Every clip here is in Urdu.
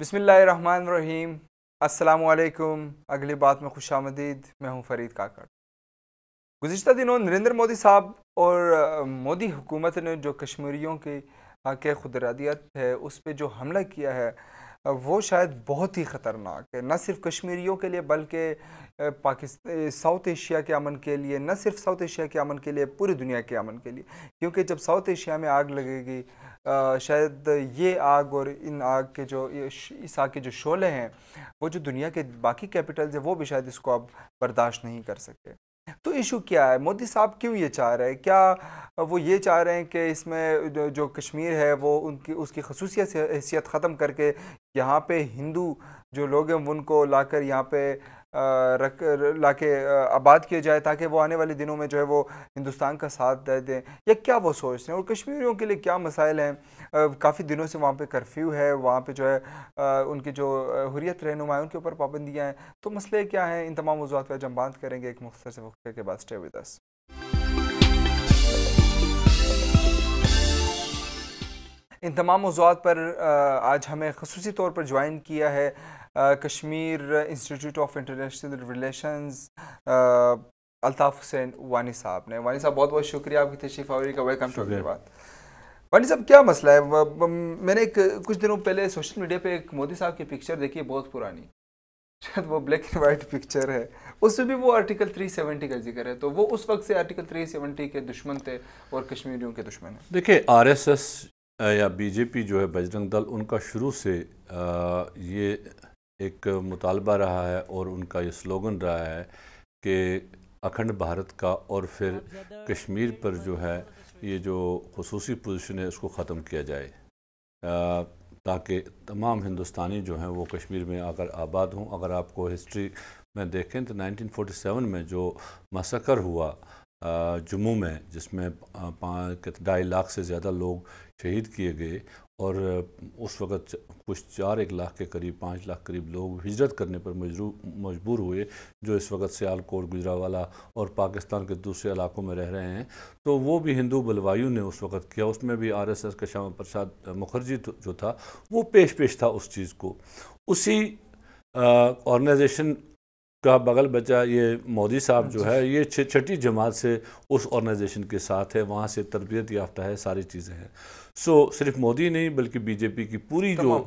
بسم اللہ الرحمن الرحیم السلام علیکم اگلی بات میں خوش آمدید میں ہوں فرید کاکڑ گزشتہ دنوں نریندر مودی صاحب اور مودی حکومت نے جو کشمیریوں کی خدرادیت ہے اس پہ جو حملہ کیا ہے وہ شاید بہت ہی خطرناک ہے نہ صرف کشمیریوں کے لیے بلکہ پاک ساؤتھ ایشیا کے امن کے لیے نہ صرف ساؤتھ ایشیا کے امن کے لیے پوری دنیا کے امن کے لیے کیونکہ جب ساؤتھ ایشیا میں آگ لگے گی شاید یہ آگ اور ان آگ کے جو اس آگ کے جو شعلے ہیں وہ جو دنیا کے باقی کیپٹلز ہیں وہ بھی شاید اس کو اب برداشت نہیں کر سکے تو ایشو کیا ہے مودی صاحب کیوں یہ چاہ رہے ہیں کیا وہ یہ چاہ رہے ہیں کہ اس میں جو کشمیر ہے وہ ان کی اس کی خصوصیت حیثیت ختم کر کے یہاں پہ ہندو جو لوگ ہیں ان کو لا کر یہاں پہ رکھ لا کے آباد کیا جائے تاکہ وہ آنے والے دنوں میں جو ہے وہ ہندوستان کا ساتھ دے دیں یا کیا وہ سوچ ہیں اور کشمیریوں کے لیے کیا مسائل ہیں کافی دنوں سے وہاں پہ کرفیو ہے وہاں پہ جو ہے ان کی جو حریت رہنما ان کے اوپر پابندیاں ہیں تو مسئلے کیا ہیں ان تمام موضوعات پہ جم بات کریں گے ایک مختصر وقت کے بعد اسٹے ود اس ان تمام موضوعات پر آج ہمیں خصوصی طور پر جوائن کیا ہے Kashmir institute of international relations Altaf Hussain Wani صاحب نے وانی صاحب بہت بہت شکریہ آپ کی تشریف آوری کا ویلکم اگر بات وانی صاحب کیا مسئلہ ہے میں نے کچھ دنوں پہلے سوشل میڈیا پہ ایک مودی صاحب کی پکچر دیکھی ہے بہت پرانی شاید وہ بلیک اینڈ وائٹ پکچر ہے اس میں بھی وہ آرٹیکل 370 کا ذکر ہے تو وہ اس وقت سے آرٹیکل 370 کے دشمن تھے اور کشمیریوں کے دشمن ہیں دیکھیں آر ایس ایس یا بی جے پی جو ہے بجرنگ دل ان کا شروع سے یہ ایک مطالبہ رہا ہے اور ان کا یہ سلوگن رہا ہے کہ اکھنڈ بھارت کا اور پھر کشمیر پر جو ہے یہ جو خصوصی پوزیشن ہے اس کو ختم کیا جائے تاکہ تمام ہندوستانی جو ہیں وہ کشمیر میں آ کر آباد ہوں اگر آپ کو ہسٹری میں دیکھیں تو نائنٹین فورٹی سیون میں جو مسکر ہوا جموں میں جس میں ڈائی ڈھائی لاکھ سے زیادہ لوگ شہید کیے گئے اور اس وقت کچھ چار ایک لاکھ کے قریب پانچ لاکھ قریب لوگ ہجرت کرنے پر مجبور ہوئے جو اس وقت سیال گجراوالا اور پاکستان کے دوسرے علاقوں میں رہ رہے ہیں تو وہ بھی ہندو بلوائیو نے اس وقت کیا اس میں بھی آر ایس ایس کا شام پرساد مکھرجی جو تھا وہ پیش پیش تھا اس چیز کو اسی آرگنائزیشن کا بغل بچا یہ مودی صاحب جو ہے یہ چھٹی جماعت سے اس آرگنائزیشن کے ساتھ ہے وہاں سے تربیت یافتہ ہے ساری چیزیں ہیں سو صرف مودی نہیں بلکہ بی جے پی کی پوری جو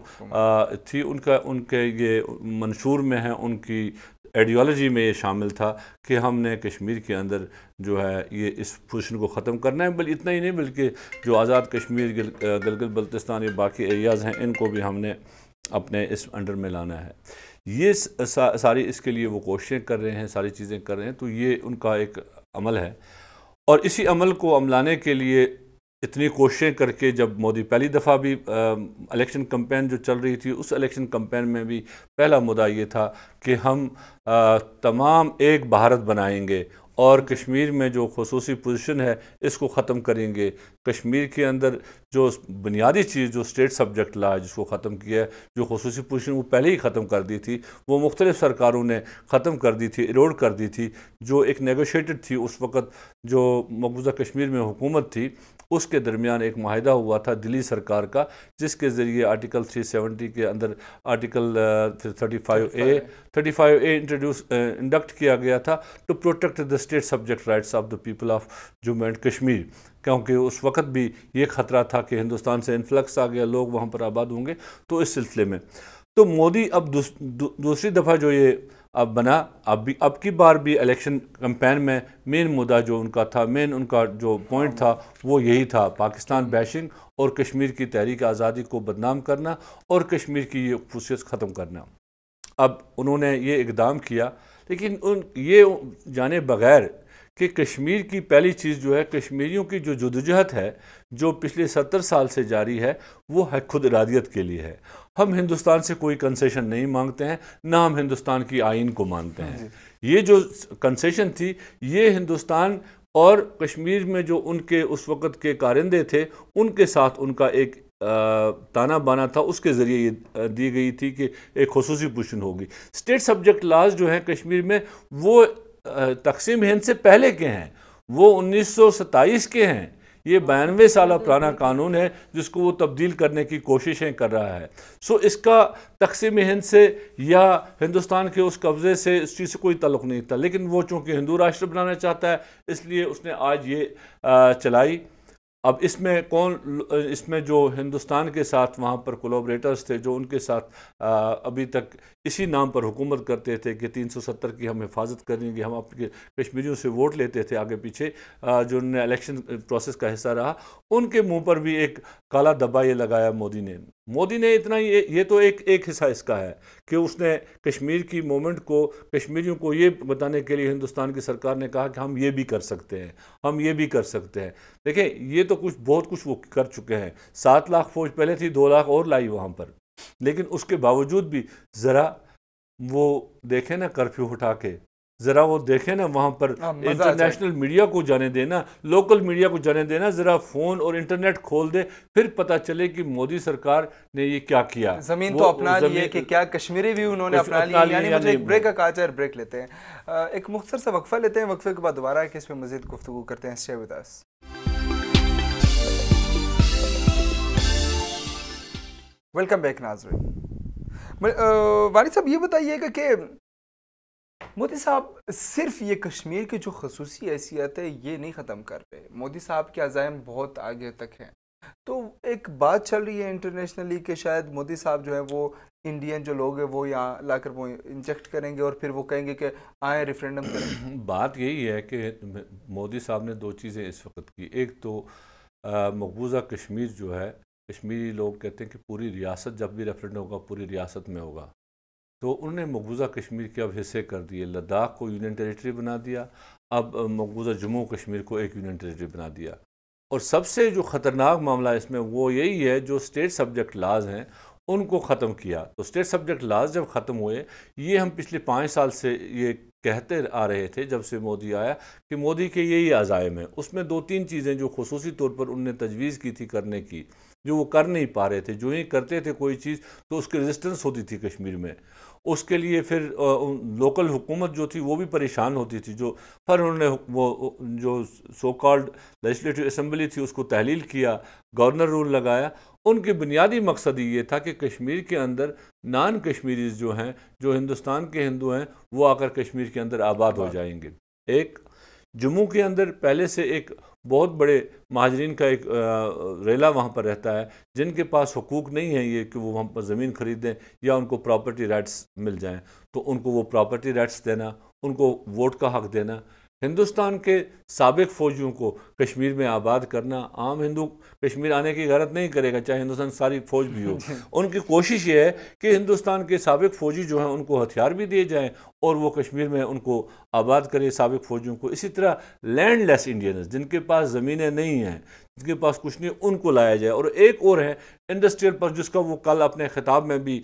تھی ان کا ان کے یہ منشور میں ہے ان کی ایڈیالوجی میں یہ شامل تھا کہ ہم نے کشمیر کے اندر جو ہے یہ اس پوزیشن کو ختم کرنا ہے بل اتنا ہی نہیں بلکہ جو آزاد کشمیر بلتستان یہ باقی ایریاز ہیں ان کو بھی ہم نے اپنے اس انڈر میں لانا ہے یہ ساری اس کے لیے وہ کوششیں کر رہے ہیں ساری چیزیں کر رہے ہیں تو یہ ان کا ایک عمل ہے اور اسی عمل کو عملانے کے لیے اتنی کوششیں کر کے جب مودی پہلی دفعہ بھی الیکشن کمپین جو چل رہی تھی اس الیکشن کمپین میں بھی پہلا مدعا یہ تھا کہ ہم تمام ایک بھارت بنائیں گے اور کشمیر میں جو خصوصی پوزیشن ہے اس کو ختم کریں گے کشمیر کے اندر جو بنیادی چیز جو اسٹیٹ سبجیکٹ ہے جس کو ختم کیا ہے جو خصوصی پوزیشن وہ پہلے ہی ختم کر دی تھی وہ مختلف سرکاروں نے ختم کر دی تھی اروڈ کر دی تھی جو ایک نیگوشیٹڈ تھی اس وقت جو مقبوضہ کشمیر میں حکومت تھی اس کے درمیان ایک معاہدہ ہوا تھا دلی سرکار کا جس کے ذریعے آرٹیکل 370 کے اندر article 35 A 35 A introduce induct کیا گیا تھا to protect the state subject rights of the people of Jammu and Kashmir کیونکہ اس وقت بھی یہ خطرہ تھا کہ ہندوستان سے انفلکس آ گیا لوگ وہاں پر آباد ہوں گے تو اس سلسلے میں تو مودی اب دوسری دفعہ جو یہ اب بنا اب بھی اب کی بار بھی الیکشن کمپین میں مین مدعا جو ان کا تھا مین ان کا جو پوائنٹ تھا وہ یہی تھا پاکستان بیشنگ اور کشمیر کی تحریک آزادی کو بدنام کرنا اور کشمیر کی یہ خصوصیت ختم کرنا اب انہوں نے یہ اقدام کیا لیکن ان یہ جانے بغیر کہ کشمیر کی پہلی چیز جو ہے کشمیریوں کی جو جدوجہد ہے جو پچھلے ستر سال سے جاری ہے وہ ہے خود ارادیت کے لیے ہے ہم ہندوستان سے کوئی کنسیشن نہیں مانگتے ہیں نہ ہم ہندوستان کی آئین کو مانتے ہیں یہ جو کنسیشن تھی یہ ہندوستان اور کشمیر میں جو ان کے اس وقت کے کارندے تھے ان کے ساتھ ان کا ایک تانا بانا تھا اس کے ذریعے یہ دی گئی تھی کہ ایک خصوصی پوزیشن ہوگی اسٹیٹ سبجیکٹ لاز جو ہیں کشمیر میں وہ تقسیم ہند سے پہلے کے ہیں وہ انیس سو ستائیس کے ہیں یہ بانوے سالہ پرانا قانون ہے جس کو وہ تبدیل کرنے کی کوششیں کر رہا ہے سو اس کا تقسیم ہند سے یا ہندوستان کے اس قبضے سے اس چیز سے کوئی تعلق نہیں تھا لیکن وہ چونکہ ہندو راشٹر بنانا چاہتا ہے اس لیے اس نے آج یہ چلائی اب اس میں کون اس میں جو ہندوستان کے ساتھ وہاں پر کولابریٹرز تھے جو ان کے ساتھ ابھی تک اسی نام پر حکومت کرتے تھے کہ تین سو ستر کی ہم حفاظت کریں گے ہم اپنے کشمیریوں سے ووٹ لیتے تھے آگے پیچھے جو نے الیکشن پروسیس کا حصہ رہا ان کے منہ پر بھی ایک کالا دبا یہ لگایا مودی نے مودی نے اتنا ہی یہ تو ایک ایک حصہ اس کا ہے کہ اس نے کشمیر کی مومنٹ کو کشمیریوں کو یہ بتانے کے لیے ہندوستان کی سرکار نے کہا کہ ہم یہ بھی کر سکتے ہیں ہم یہ بھی کر سکتے ہیں دیکھیں یہ تو کچھ بہت کچھ وہ کر چکے ہیں سات لاکھ فوج پہلے تھی دو لاکھ اور لائی وہاں پر لیکن اس کے باوجود بھی ذرا وہ دیکھیں نا کرفیو ہٹا کے ذرا وہ دیکھیں نا وہاں پر انٹرنیشنل ہاں، میڈیا کو جانے دینا لوکل میڈیا کو جانے دینا ذرا فون اور انٹرنیٹ کھول دے پھر پتا چلے کہ مودی سرکار نے یہ کیا کیا زمین تو اپنا لیے کہ کیا کشمیری بھی انہوں نے اپنا لیے یعنی مجھے ایک بریک کا کاچر بریک لیتے ہیں ایک مختصر سا وقفہ لیتے ہیں وقفے کے بعد دوبارہ ہے کہ اس پہ مزید گفتگو کرتے ہیں شیئر ویدہ ویلکم بیک ناظرین والد صاحب یہ بتائیے کہ مودی صاحب صرف یہ کشمیر کی جو خصوصی حیثیت ہے یہ نہیں ختم کر رہے مودی صاحب کے عزائم بہت آگے تک ہیں تو ایک بات چل رہی ہے انٹرنیشنلی کہ شاید مودی صاحب جو ہے وہ انڈین جو لوگ ہیں وہ یہاں لا کر وہ انجیکٹ کریں گے اور پھر وہ کہیں گے کہ آئیں ریفرینڈم کریں بات یہی ہے کہ مودی صاحب نے دو چیزیں اس وقت کی ایک تو مقبوضہ کشمیر جو ہے کشمیری لوگ کہتے ہیں کہ پوری ریاست جب بھی ریفرینڈم ہوگا پوری ریاست میں ہوگا تو انہوں نے مقبوضہ کشمیر کے اب حصے کر دیے لداخ کو یونین ٹریٹری بنا دیا اب مقبوضہ جموں کشمیر کو ایک یونین ٹریٹری بنا دیا اور سب سے جو خطرناک معاملہ اس میں وہ یہی ہے جو اسٹیٹ سبجیکٹ لاز ہیں ان کو ختم کیا تو اسٹیٹ سبجیکٹ لاز جب ختم ہوئے یہ ہم پچھلے پانچ سال سے یہ کہتے آ رہے تھے جب سے مودی آیا کہ مودی کے یہی عزائم ہیں اس میں دو تین چیزیں جو خصوصی طور پر ان نے تجویز کی تھی کرنے کی جو وہ کر نہیں پا رہے تھے جو ہی کرتے تھے کوئی چیز تو اس کی ریزسٹنس ہوتی تھی کشمیر میں اس کے لیے پھر لوکل حکومت جو تھی وہ بھی پریشان ہوتی تھی جو پھر انہوں نے وہ جو کالڈ لیجسلیٹیو اسمبلی تھی اس کو تحلیل کیا گورنر رول لگایا ان کے بنیادی مقصد یہ تھا کہ کشمیر کے اندر نان کشمیریز جو ہیں جو ہندوستان کے ہندو ہیں وہ آ کر کشمیر کے اندر آباد ہو جائیں گے ایک جموں کے اندر پہلے سے ایک بہت بڑے مہاجرین کا ایک ریلا وہاں پر رہتا ہے جن کے پاس حقوق نہیں ہیں یہ کہ وہ وہاں پر زمین خریدیں یا ان کو پراپرٹی رائٹس مل جائیں تو ان کو وہ پراپرٹی رائٹس دینا ان کو ووٹ کا حق دینا ہندوستان کے سابق فوجیوں کو کشمیر میں آباد کرنا عام ہندو کشمیر آنے کی غیرت نہیں کرے گا چاہے ہندوستان ساری فوج بھی ہو ان کی کوشش یہ ہے کہ ہندوستان کے سابق فوجی جو ہیں ان کو ہتھیار بھی دیے جائیں اور وہ کشمیر میں ان کو آباد کرے سابق فوجیوں کو اسی طرح لینڈ لیس انڈینز جن کے پاس زمینیں نہیں ہیں جن کے پاس کچھ نہیں ان کو لایا جائے اور ایک اور ہے انڈسٹریل پر جس کا وہ کل اپنے خطاب میں بھی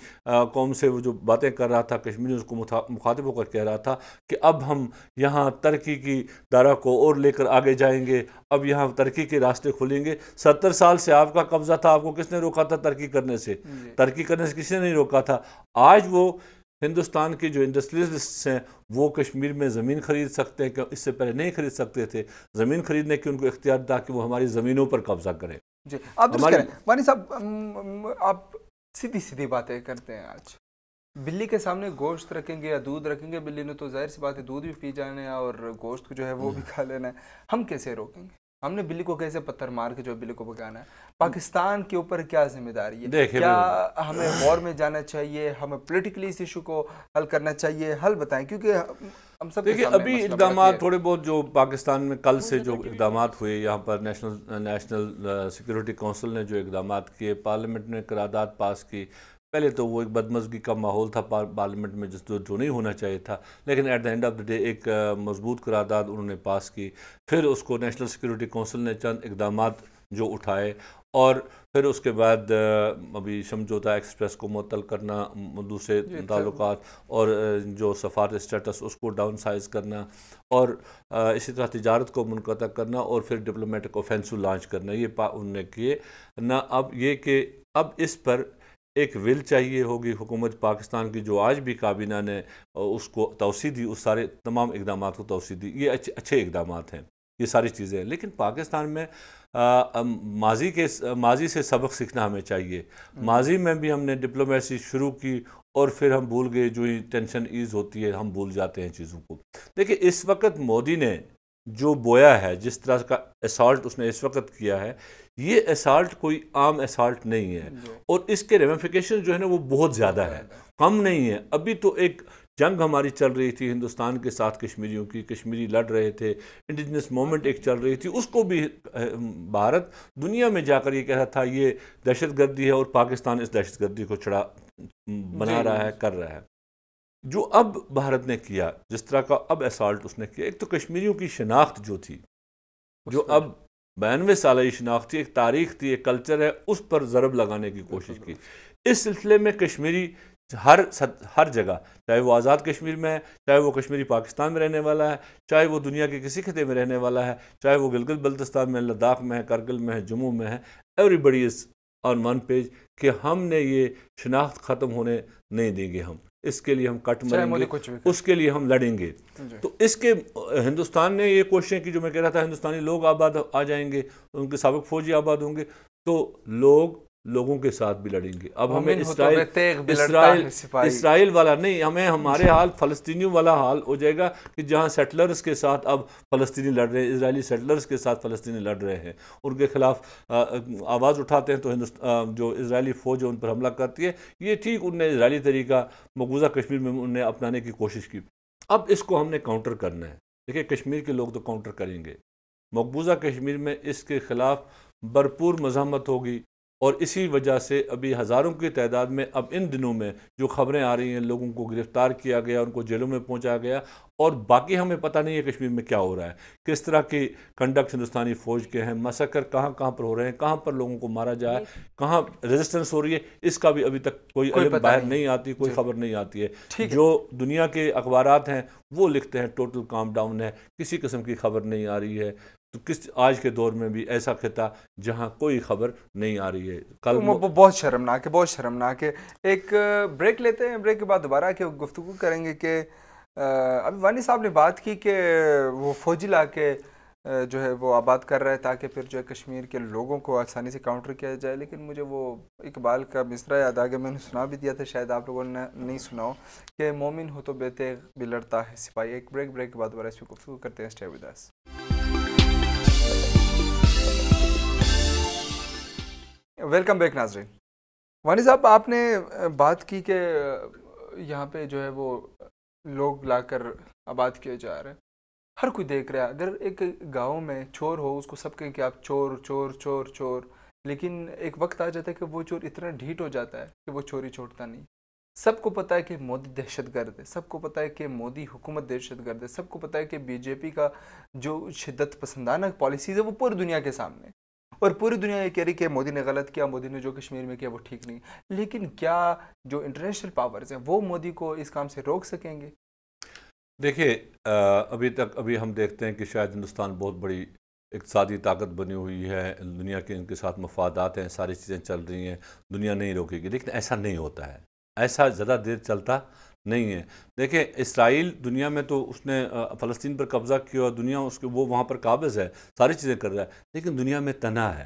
قوم سے وہ جو باتیں کر رہا تھا کشمیری اس کو ہو کر کہہ رہا تھا کہ اب ہم یہاں ترقی کی دارہ کو اور لے کر آگے جائیں گے اب یہاں ترقی کے راستے کھلیں گے ستر سال سے آپ کا قبضہ تھا آپ کو کس نے روکا تھا ترقی کرنے سے جی۔ ترقی کرنے سے کس نے نہیں روکا تھا آج وہ ہندوستان کے جو انڈسٹریلسٹس ہیں وہ کشمیر میں زمین خرید سکتے ہیں کہ اس سے پہلے نہیں خرید سکتے تھے زمین خریدنے کی ان کو اختیار تھا کہ وہ ہماری زمینوں پر قبضہ کرے جی وانی صاحب آپ سیدھی سیدھی باتیں کرتے ہیں آج بلی کے سامنے گوشت رکھیں گے یا دودھ رکھیں گے بلی نے تو ظاہر سی بات ہے دودھ بھی پی جانا ہے اور گوشت جو ہے وہ بھی کھا لینا ہے ہم کیسے روکیں گے ہم نے بلی کو کیسے پتھر مار کے جو بلی کو ہے پاکستان کے اوپر کیا ذمہ داری ہے کیا ہمیں غور میں جانا چاہیے ہمیں پولیٹیکلی اس ایشو کو حل کرنا چاہیے حل بتائیں کیونکہ ہم سب دیکھیے ابھی اقدامات تھوڑے بہت جو پاکستان میں کل سے جو اقدامات ہوئے یہاں پر نیشنل نیشنل سیکیورٹی کونسل نے جو اقدامات کیے پارلیمنٹ نے قرارداد پاس کی پہلے تو وہ ایک بدمزگی کا ماحول تھا پارلیمنٹ میں جس جو نہیں ہونا چاہیے تھا لیکن at the end of the day ایک مضبوط قرارداد انہوں نے پاس کی پھر اس کو نیشنل سیکیورٹی کونسل نے چند اقدامات جو اٹھائے اور پھر اس کے بعد ابھی سمجھوتا ایکسپریس کو معطل کرنا دوسرے تعلقات اور جو سفارت اسٹیٹس اس کو ڈاؤن سائز کرنا اور اسی طرح تجارت کو منقطع کرنا اور پھر ڈپلومیٹک اوفینسو لانچ کرنا یہ ان نے کیے نہ اب یہ کہ اب اس پر ایک ول چاہیے ہوگی حکومت پاکستان کی جو آج بھی کابینہ نے اس کو توسیع دی اس سارے تمام اقدامات کو توسیع دی یہ اچھے اقدامات ہیں یہ ساری چیزیں ہیں لیکن پاکستان میں ماضی کے ماضی سے سبق سیکھنا ہمیں چاہیے ماضی میں بھی ہم نے ڈپلومیسی شروع کی اور پھر ہم بھول گئے جو ہی ٹینشن ایز ہوتی ہے ہم بھول جاتے ہیں چیزوں کو دیکھیں اس وقت مودی نے جو بویا ہے جس طرح کا اسالٹ اس نے اس وقت کیا ہے یہ اسالٹ کوئی عام اسالٹ نہیں ہے جی۔ اور اس کے ریمیفیکیشن جو ہے نا وہ بہت زیادہ ہے کم نہیں ہے ابھی تو ایک جنگ ہماری چل رہی تھی ہندوستان کے ساتھ کشمیریوں کی کشمیری لڑ رہے تھے انڈیجنس مومنٹ ایک چل رہی تھی اس کو بھی بھارت دنیا میں جا کر یہ کہہ رہا تھا یہ دہشت گردی ہے اور پاکستان اس دہشت گردی کو چڑھا بنا جی۔ رہا ہے کر رہا ہے جو اب بھارت نے کیا جس طرح کا اب اسالٹ اس نے کیا ایک تو کشمیریوں کی شناخت جو تھی جو اب بانوے سالہ یہ شناخت تھی ایک تاریخ تھی ایک کلچر ہے اس پر ضرب لگانے کی کوشش کی اس سلسلے میں کشمیری ہر ہر جگہ چاہے وہ آزاد کشمیر میں ہے چاہے وہ کشمیری پاکستان میں رہنے والا ہے چاہے وہ دنیا کے کسی خطے میں رہنے والا ہے چاہے وہ گلگت بلتستان میں لداخ میں ہے کرگل میں ہے جموں میں ہے ایوری بڑی اس اور من پیج کہ ہم نے یہ شناخت ختم ہونے نہیں دیں گے ہم اس کے لیے ہم کٹ مریں گے اس کے لیے ہم لڑیں گے جی۔ تو اس کے ہندوستان نے یہ کوششیں کی جو میں کہہ رہا تھا ہندوستانی لوگ آباد آ جائیں گے ان کے سابق فوجی آباد ہوں گے تو لوگ لوگوں کے ساتھ بھی لڑیں گے اب ہمیں اسرائیل اسرائیل اسرائیل والا نہیں ہمیں ہمارے حال فلسطینیوں والا حال ہو جائے گا کہ جہاں سیٹلرز کے ساتھ اب فلسطینی لڑ رہے ہیں اسرائیلی سیٹلرز کے ساتھ فلسطینی لڑ رہے ہیں ان کے خلاف آواز اٹھاتے ہیں تو ہندوستان جو اسرائیلی فوج ان پر حملہ کرتی ہے یہ ٹھیک ان نے اسرائیلی طریقہ مقبوضہ کشمیر میں ان نے اپنانے کی کوشش کی اب اس کو ہم نے کاؤنٹر کرنا ہے دیکھیں کشمیر کے لوگ تو کاؤنٹر کریں گے مقبوضہ کشمیر میں اس کے خلاف بھرپور مذمت ہوگی اور اسی وجہ سے ابھی ہزاروں کی تعداد میں اب ان دنوں میں جو خبریں آ رہی ہیں لوگوں کو گرفتار کیا گیا ان کو جیلوں میں پہنچا گیا اور باقی ہمیں پتہ نہیں ہے کشمیر میں کیا ہو رہا ہے کس طرح کی کنڈکٹ ہندوستانی فوج کے ہیں مسکر کہاں کہاں پر ہو رہے ہیں کہاں پر لوگوں کو مارا جائے جی۔ کہاں ریزسٹنس ہو رہی ہے اس کا بھی ابھی تک کوئی باہر نہیں آتی کوئی جی۔ خبر نہیں آتی ہے جو دنیا کے اخبارات ہیں وہ لکھتے ہیں ٹوٹل کام ڈاؤن ہے کسی قسم کی خبر نہیں آ رہی ہے تو کس آج کے دور میں بھی ایسا خطہ جہاں کوئی خبر نہیں آ رہی ہے کل بہت شرمناک ہے بہت شرمناک ہے ایک بریک لیتے ہیں بریک کے بعد دوبارہ کے گفتگو کریں گے کہ ابھی وانی صاحب نے بات کی کہ وہ فوجی لا کے جو ہے وہ آباد کر رہے ہیں تاکہ پھر جو ہے کشمیر کے لوگوں کو آسانی سے کاؤنٹر کیا جائے لیکن مجھے وہ اقبال کا مصرا یاد آ گیا میں نے سنا بھی دیا تھا شاید آپ لوگوں نے نہیں سنا ہو کہ مومن ہو تو بیتے بھی لڑتا ہے سپاہی ایک بریک بریک کے بعد دوبارہ اس پہ گفتگو کرتے ہیں اسٹے ابھی ویلکم بیک ناظرین وانی صاحب آپ نے بات کی کہ یہاں پہ جو ہے وہ لوگ لا کر آباد کیے جا رہے ہیں ہر کوئی دیکھ رہا ہے اگر ایک گاؤں میں چور ہو اس کو سب کہیں کہ آپ چور چور چور چور لیکن ایک وقت آ جاتا ہے کہ وہ چور اتنا ڈھیٹ ہو جاتا ہے کہ وہ چوری چھوڑتا نہیں سب کو پتہ ہے کہ مودی دہشت گرد ہے سب کو پتہ ہے کہ مودی حکومت دہشت گرد ہے سب کو پتہ ہے کہ بی جے پی کا جو شدت پسندانہ پالیسیز ہے وہ پوری دنیا کے سامنے اور پوری دنیا یہ کہہ رہی کہ مودی نے غلط کیا مودی نے جو کشمیر میں کیا وہ ٹھیک نہیں لیکن کیا جو انٹرنیشنل پاورز ہیں وہ مودی کو اس کام سے روک سکیں گے دیکھیے ابھی تک ابھی ہم دیکھتے ہیں کہ شاید ہندوستان بہت بڑی اقتصادی طاقت بنی ہوئی ہے دنیا کے ان کے ساتھ مفادات ہیں ساری چیزیں چل رہی ہیں دنیا نہیں روکے گی لیکن ایسا نہیں ہوتا ہے ایسا زیادہ دیر چلتا نہیں ہے دیکھیں اسرائیل دنیا میں تو اس نے فلسطین پر قبضہ کیا اور دنیا اس کے وہ وہاں پر قابض ہے ساری چیزیں کر رہا ہے لیکن دنیا میں تنہا ہے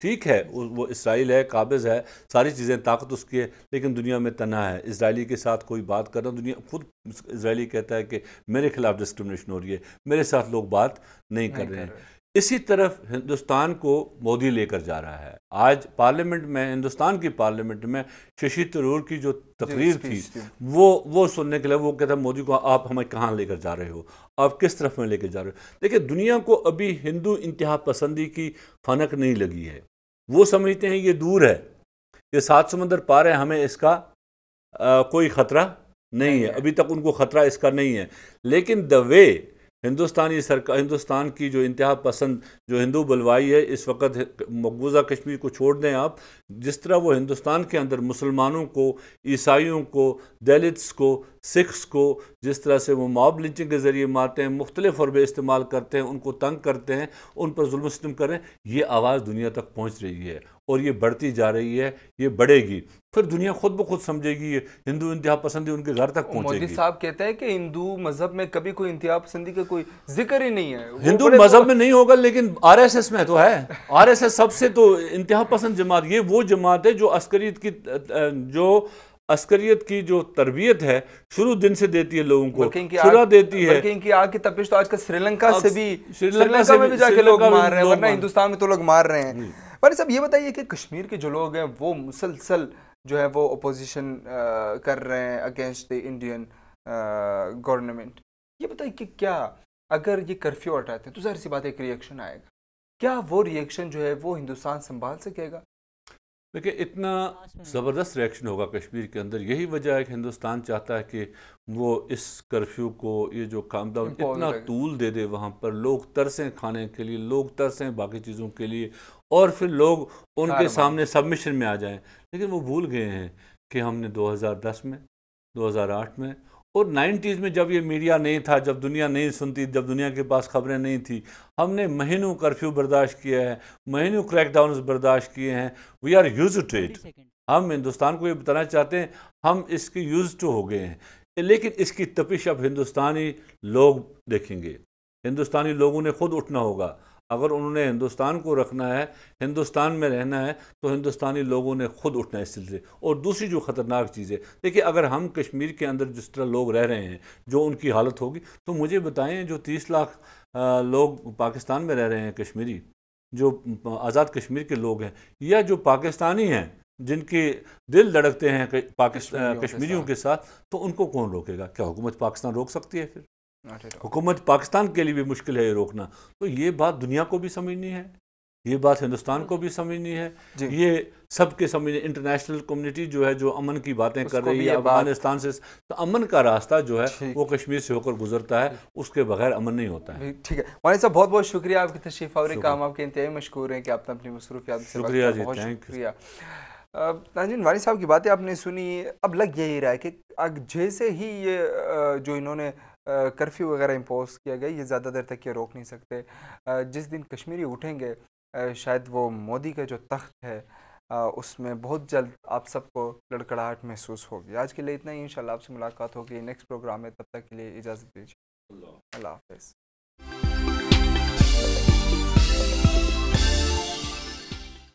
ٹھیک ہے وہ اسرائیل ہے قابض ہے ساری چیزیں طاقت اس کی ہے لیکن دنیا میں تنہا ہے اسرائیلی کے ساتھ کوئی بات کرنا دنیا خود اسرائیلی کہتا ہے کہ میرے خلاف ڈسکرمنیشن ہو رہی ہے میرے ساتھ لوگ بات نہیں کر رہے ہیں اسی طرف ہندوستان کو مودی لے کر جا رہا ہے آج پارلیمنٹ میں ہندوستان کی پارلیمنٹ میں ششی ترور کی جو تقریر تھی وہ وہ سننے کے لیے وہ کہتا ہے مودی کو آپ ہمیں کہاں لے کر جا رہے ہو آپ کس طرف میں لے کر جا رہے ہو دیکھیں دنیا کو ابھی ہندو انتہا پسندی کی فنک نہیں لگی ہے وہ سمجھتے ہیں یہ دور ہے یہ سات سمندر ہیں ہمیں اس کا کوئی خطرہ نہیں ہے ابھی تک ان کو خطرہ اس کا نہیں ہے لیکن دا وے ہندوستانی سرکار ہندوستان کی جو انتہا پسند جو ہندو بلوائی ہے اس وقت مقبوضہ کشمیر کو چھوڑ دیں آپ جس طرح وہ ہندوستان کے اندر مسلمانوں کو عیسائیوں کو دلتس کو سکھس کو جس طرح سے وہ ماب لنچنگ کے ذریعے مارتے ہیں مختلف حربے استعمال کرتے ہیں ان کو تنگ کرتے ہیں ان پر ظلم و ظلم کریں یہ آواز دنیا تک پہنچ رہی ہے اور یہ بڑھتی جا رہی ہے یہ بڑھے گی پھر دنیا خود بخود سمجھے گی یہ ہندو انتہا پسندی ان کے گھر تک پہنچے گی صاحب کہتے ہیں کہ ہندو مذہب میں کبھی کوئی انتہا پسندی کا کوئی ذکر ہی نہیں ہے ہندو مذہب میں نہیں ہوگا لیکن آر ایس ایس میں تو ہے آر ایس ایس سب سے تو انتہا پسند جماعت یہ وہ جماعت ہے جو عسکریت کی جو عسکریت کی جو تربیت ہے شروع شروع دن سے دیتی دیتی ہے ہے لوگوں کو کی کی آگ تو آج کا سری لنکا سے بھی سری لنکا میں بھی جا کے لوگ مار رہے ہیں ورنہ ہندوستان میں تو لوگ مار رہے ہیں صاحب جی۔ یہ بتائیے کہ کشمیر کے جو لوگ ہیں وہ مسلسل جو ہے وہ اپوزیشن کر رہے ہیں اگینسٹ دی انڈین گورنمنٹ یہ بتائیے کہ کیا اگر یہ کرفیو اٹھاتے ہیں تو ظاہر سی بات ایک ریئیکشن آئے گا کیا وہ ریئیکشن جو ہے وہ ہندوستان سنبھال سکے گا دیکھیے اتنا زبردست ریئیکشن ہوگا کشمیر کے اندر یہی وجہ ہے کہ ہندوستان چاہتا ہے کہ وہ اس کرفیو کو یہ جو کام داؤن اتنا طول دے دے وہاں پر لوگ ترسیں کھانے کے لیے لوگ ترسیں باقی چیزوں کے لیے اور پھر لوگ ان کے سامنے سب مشن میں آ جائیں لیکن وہ بھول گئے ہیں کہ ہم نے دو ہزار دس میں دو ہزار آٹھ میں اور نائنٹیز میں جب یہ میڈیا نہیں تھا جب دنیا نہیں سنتی جب دنیا کے پاس خبریں نہیں تھیں ہم نے مہینوں کرفیو برداشت کیا ہے مہینوں کریک ڈاؤنز برداشت کیے ہیں we are used to it ہم ہندوستان کو یہ بتانا چاہتے ہیں ہم اس کی یوز ٹو ہو گئے ہیں لیکن اس کی تپش اب ہندوستانی لوگ دیکھیں گے ہندوستانی لوگوں نے خود اٹھنا ہوگا اگر انہوں نے ہندوستان کو رکھنا ہے ہندوستان میں رہنا ہے تو ہندوستانی لوگوں نے خود اٹھنا ہے اس سلسلے اور دوسری جو خطرناک چیز ہے دیکھیے اگر ہم کشمیر کے اندر جس طرح لوگ رہ رہے ہیں جو ان کی حالت ہوگی تو مجھے بتائیں جو تیس لاکھ لوگ پاکستان میں رہ رہے ہیں کشمیری جو آزاد کشمیر کے لوگ ہیں یا جو پاکستانی ہیں جن کے دل لڑکتے ہیں کشمیریوں کے ساتھ تو ان کو کون روکے گا کیا حکومت پاکستان روک سکتی ہے پھر حکومت پاکستان کے لیے بھی مشکل ہے یہ روکنا تو یہ بات دنیا کو بھی سمجھنی ہے یہ بات ہندوستان کو بھی سمجھنی ہے جی۔ یہ سب کے انٹرنیشنل کمیونٹی جو ہے جو امن کی باتیں کر رہی ہے افغانستان سے امن کا راستہ جو ہے وہ کشمیر سے ہو کر گزرتا ہے اس کے بغیر امن نہیں ہوتا ہے ٹھیک ہے وانی صاحب بہت بہت شکریہ آپ کی تشریف آوری آپ کے انتہائی مشکور ہیں کہ آپ نے اپنی مصروف یاد شکریہ جی شکریہ وانی صاحب کی باتیں آپ نے سنی اب لگ یہی رہا ہے کہ جیسے ہی یہ جو انہوں نے کرفیو وغیرہ امپوز کیا گیا یہ زیادہ دیر تک یہ روک نہیں سکتے جس دن کشمیری اٹھیں گے شاید وہ مودی کا جو تخت ہے اس میں بہت جلد آپ سب کو لڑکڑاہٹ محسوس ہوگی آج کے لیے اتنا ہی انشاءاللہ آپ سے ملاقات ہوگی نیکسٹ پروگرام میں تب تک کے لیے اجازت دیجیے اللہ حافظ